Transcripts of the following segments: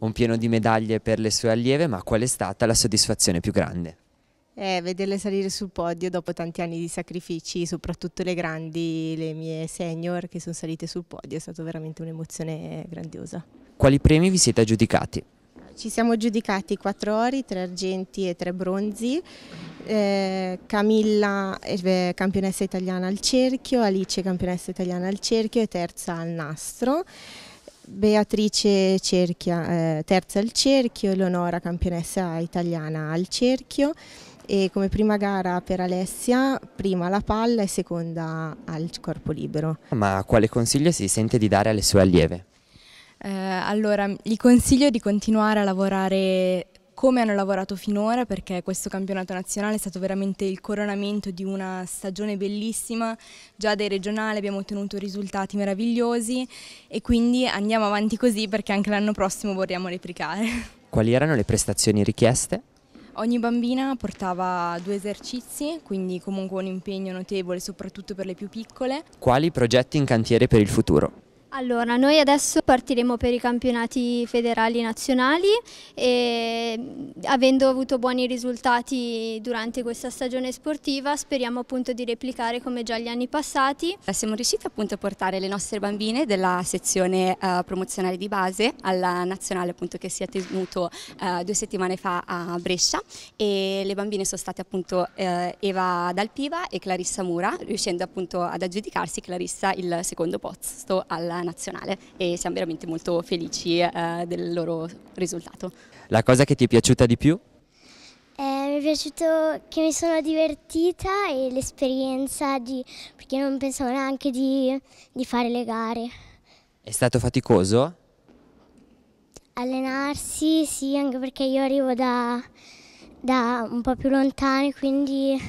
un pieno di medaglie per le sue allieve, ma qual è stata la soddisfazione più grande? Eh, vederle salire sul podio dopo tanti anni di sacrifici, soprattutto le grandi, le mie senior che sono salite sul podio, è stata veramente un'emozione grandiosa. Quali premi vi siete aggiudicati? Ci siamo giudicati quattro ori, tre argenti e tre bronzi. Eh, Camilla, eh, campionessa italiana al cerchio, Alice, campionessa italiana al cerchio e terza al nastro. Beatrice Cerchia, eh, terza al cerchio, Eleonora campionessa italiana al cerchio e come prima gara per Alessia, prima la palla e seconda al corpo libero. Ma quale consiglio si sente di dare alle sue allieve? Eh, allora, gli consiglio di continuare a lavorare come hanno lavorato finora perché questo campionato nazionale è stato veramente il coronamento di una stagione bellissima, già dai regionali abbiamo ottenuto risultati meravigliosi e quindi andiamo avanti così perché anche l'anno prossimo vorremmo replicare. Quali erano le prestazioni richieste? Ogni bambina portava due esercizi, quindi comunque un impegno notevole soprattutto per le più piccole. Quali progetti in cantiere per il futuro? Allora, noi adesso partiremo per i campionati federali nazionali e Ehm, avendo avuto buoni risultati durante questa stagione sportiva speriamo appunto di replicare come già gli anni passati. Eh, siamo riusciti appunto a portare le nostre bambine della sezione eh, promozionale di base alla nazionale appunto che si è tenuto eh, due settimane fa a Brescia e le bambine sono state appunto eh, Eva Dalpiva e Clarissa Mura riuscendo appunto ad aggiudicarsi Clarissa il secondo posto alla nazionale e siamo veramente molto felici eh, del loro risultato. La cosa che ti ti è piaciuta di più? Eh, mi è piaciuto che mi sono divertita e l'esperienza di, perché non pensavo neanche di, di fare le gare. È stato faticoso? Allenarsi sì, anche perché io arrivo da, da un po' più lontano, quindi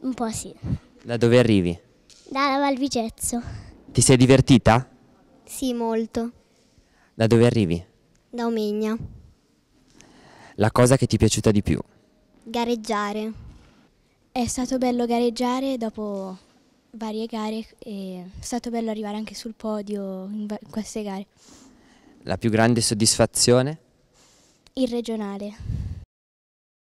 un po' sì. Da dove arrivi? Dalla Valvigezzo. Ti sei divertita? Sì, molto. Da dove arrivi? Da Omegna. La cosa che ti è piaciuta di più? Gareggiare. È stato bello gareggiare dopo varie gare e è stato bello arrivare anche sul podio in queste gare. La più grande soddisfazione? Il regionale.